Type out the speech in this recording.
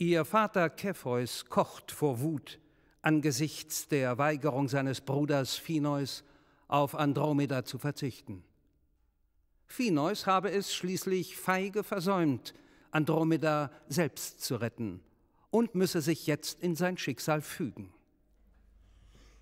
Ihr Vater Kepheus kocht vor Wut angesichts der Weigerung seines Bruders Phineus auf Andromeda zu verzichten. Phineus habe es schließlich feige versäumt, Andromeda selbst zu retten und müsse sich jetzt in sein Schicksal fügen.